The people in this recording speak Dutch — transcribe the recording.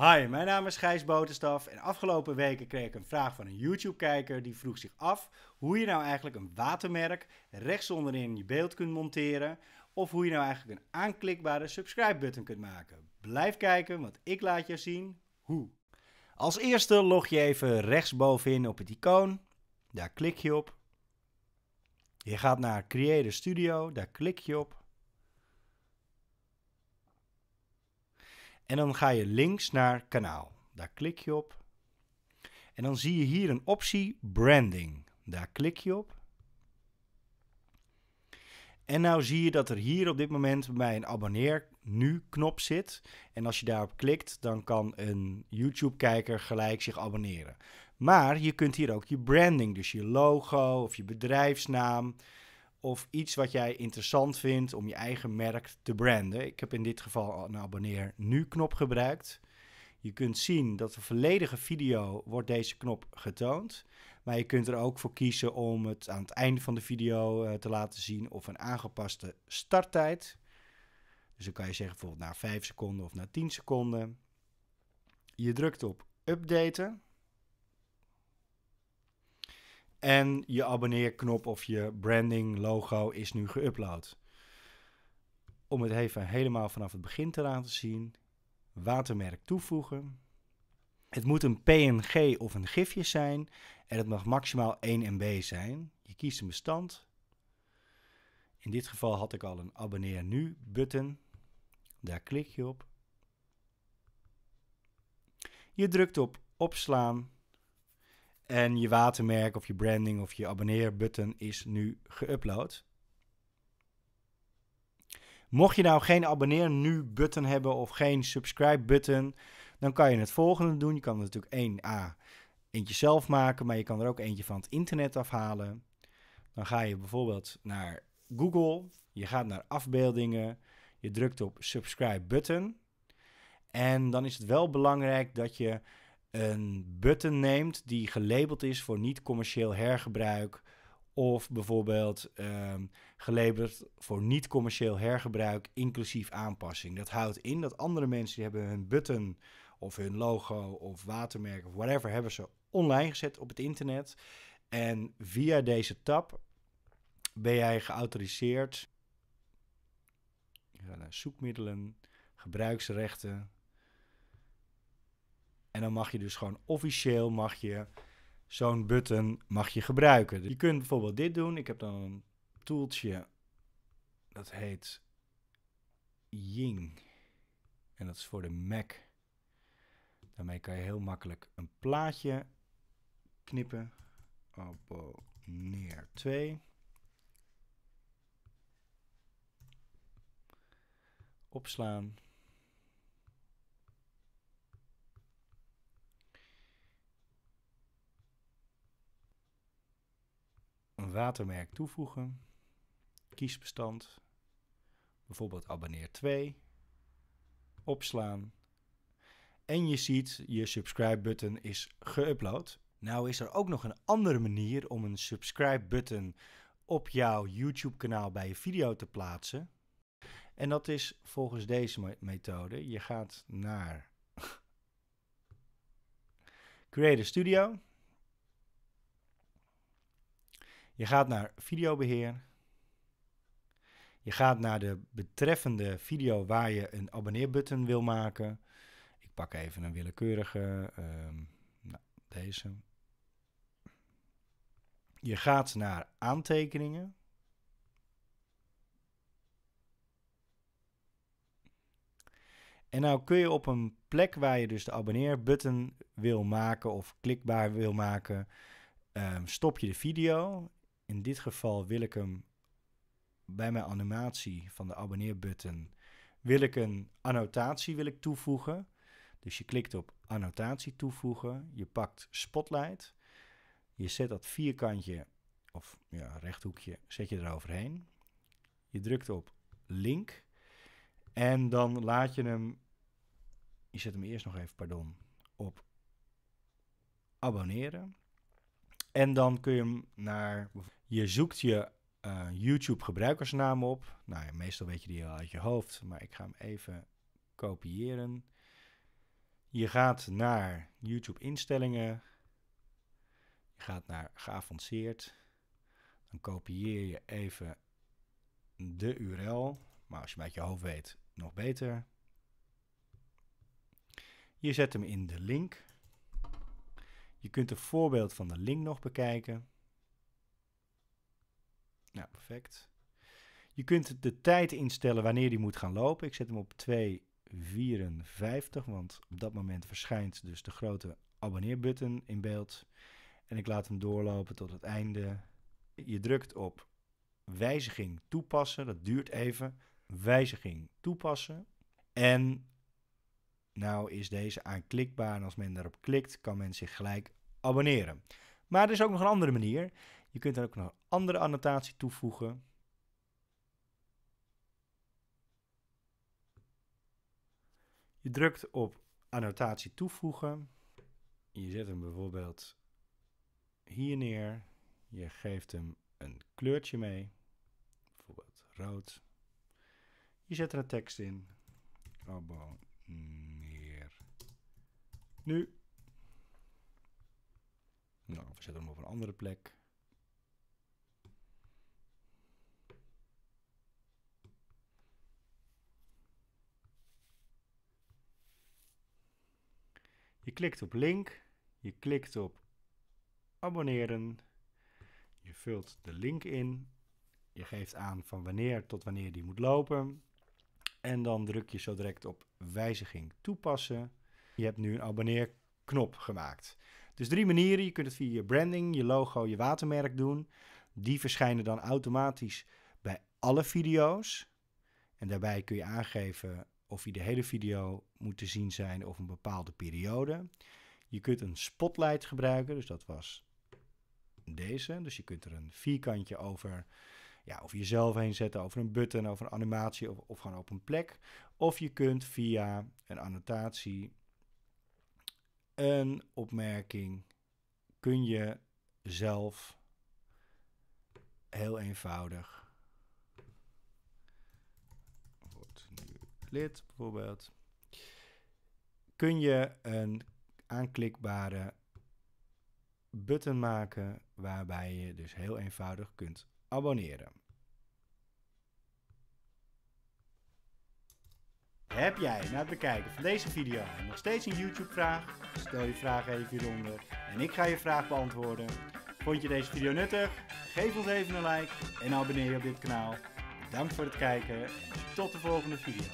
Hi, mijn naam is Gijs Botenstaf en afgelopen weken kreeg ik een vraag van een YouTube-kijker die vroeg zich af hoe je nou eigenlijk een watermerk rechtsonderin je beeld kunt monteren of hoe je nou eigenlijk een aanklikbare subscribe-button kunt maken. Blijf kijken, want ik laat je zien hoe. Als eerste log je even rechtsbovenin op het icoon. Daar klik je op. Je gaat naar Creator Studio, daar klik je op. En dan ga je links naar kanaal. Daar klik je op. En dan zie je hier een optie branding. Daar klik je op. En nou zie je dat er hier op dit moment bij een abonneer nu knop zit. En als je daarop klikt, dan kan een YouTube kijker gelijk zich abonneren. Maar je kunt hier ook je branding, dus je logo of je bedrijfsnaam, of iets wat jij interessant vindt om je eigen merk te branden. Ik heb in dit geval een abonneer nu knop gebruikt. Je kunt zien dat de volledige video wordt deze knop getoond. Maar je kunt er ook voor kiezen om het aan het einde van de video eh, te laten zien of een aangepaste starttijd. Dus dan kan je zeggen bijvoorbeeld na 5 seconden of na 10 seconden. Je drukt op updaten. En je abonneerknop of je branding logo is nu geüpload. Om het even helemaal vanaf het begin te laten zien. Watermerk toevoegen. Het moet een PNG of een gifje zijn en het mag maximaal 1 MB zijn. Je kiest een bestand. In dit geval had ik al een abonneer nu button. Daar klik je op. Je drukt op opslaan en je watermerk of je branding of je abonneerbutton is nu geüpload. Mocht je nou geen abonneer nu button hebben of geen subscribe button, dan kan je het volgende doen. Je kan er natuurlijk één A eentje zelf maken, maar je kan er ook eentje van het internet afhalen. Dan ga je bijvoorbeeld naar Google, je gaat naar afbeeldingen, je drukt op subscribe button. En dan is het wel belangrijk dat je een button neemt die gelabeld is voor niet-commercieel hergebruik. Of bijvoorbeeld um, gelabeld voor niet-commercieel hergebruik, inclusief aanpassing. Dat houdt in dat andere mensen die hebben hun button of hun logo of watermerk of whatever, hebben ze online gezet op het internet. En via deze tab ben jij geautoriseerd. Zoekmiddelen, gebruiksrechten, en dan mag je dus gewoon officieel mag je zo'n button mag je gebruiken. Je kunt bijvoorbeeld dit doen. Ik heb dan een toeltje dat heet Ying. En dat is voor de Mac. Daarmee kan je heel makkelijk een plaatje knippen. Abonneer 2. Opslaan. watermerk toevoegen. Kiesbestand. Bijvoorbeeld abonneer 2. Opslaan. En je ziet, je subscribe button is geüpload. Nou is er ook nog een andere manier om een subscribe button op jouw YouTube kanaal bij je video te plaatsen. En dat is volgens deze methode. Je gaat naar Creator Studio. Je gaat naar videobeheer. Je gaat naar de betreffende video waar je een abonneerbutton wil maken. Ik pak even een willekeurige, ehm, nou, deze. Je gaat naar aantekeningen. En nou kun je op een plek waar je dus de abonneerbutton wil maken of klikbaar wil maken, ehm, stop je de video in dit geval wil ik hem bij mijn animatie van de abonneerbutton wil ik een annotatie wil ik toevoegen. Dus je klikt op annotatie toevoegen, je pakt Spotlight, je zet dat vierkantje of ja, rechthoekje zet je eroverheen. Je drukt op link en dan laat je hem, je zet hem eerst nog even, pardon, op abonneren. En dan kun je hem naar. Je zoekt je eh, YouTube gebruikersnaam op. Nou ja, meestal weet je die al uit je hoofd, maar ik ga hem even kopiëren. Je gaat naar YouTube instellingen. Je gaat naar geavanceerd. Dan kopieer je even de URL. Maar als je hem uit je hoofd weet, nog beter. Je zet hem in de link. Je kunt een voorbeeld van de link nog bekijken. Nou, perfect. Je kunt de tijd instellen wanneer die moet gaan lopen. Ik zet hem op 2.54, want op dat moment verschijnt dus de grote abonneerbutton in beeld. En ik laat hem doorlopen tot het einde. Je drukt op wijziging toepassen, dat duurt even. Wijziging toepassen. En nou is deze aanklikbaar en als men daarop klikt, kan men zich gelijk abonneren. Maar er is ook nog een andere manier. Je kunt er ook nog een andere annotatie toevoegen. Je drukt op annotatie toevoegen. Je zet hem bijvoorbeeld hier neer. Je geeft hem een kleurtje mee. Bijvoorbeeld rood. Je zet er een tekst in. Abonnement. Nu. Nou, we zetten hem op een andere plek. Je klikt op link, je klikt op abonneren, je vult de link in, je geeft aan van wanneer tot wanneer die moet lopen en dan druk je zo direct op wijziging toepassen. Je hebt nu een abonneerknop gemaakt. Dus drie manieren. Je kunt het via je branding, je logo, je watermerk doen. Die verschijnen dan automatisch bij alle video's. En daarbij kun je aangeven of je de hele video moet te zien zijn of een bepaalde periode. Je kunt een spotlight gebruiken, dus dat was deze. Dus je kunt er een vierkantje over, ja, over jezelf heen zetten, over een button, over een animatie of, of gewoon op een plek. Of je kunt via een annotatie een opmerking kun je zelf heel eenvoudig. Wordt nu lid bijvoorbeeld. Kun je een aanklikbare button maken waarbij je dus heel eenvoudig kunt abonneren. Heb jij na het bekijken van deze video nog steeds een YouTube-vraag? Stel je vraag even hieronder en ik ga je vraag beantwoorden. Vond je deze video nuttig? Geef ons even een like en abonneer je op dit kanaal. Bedankt voor het kijken en tot de volgende video.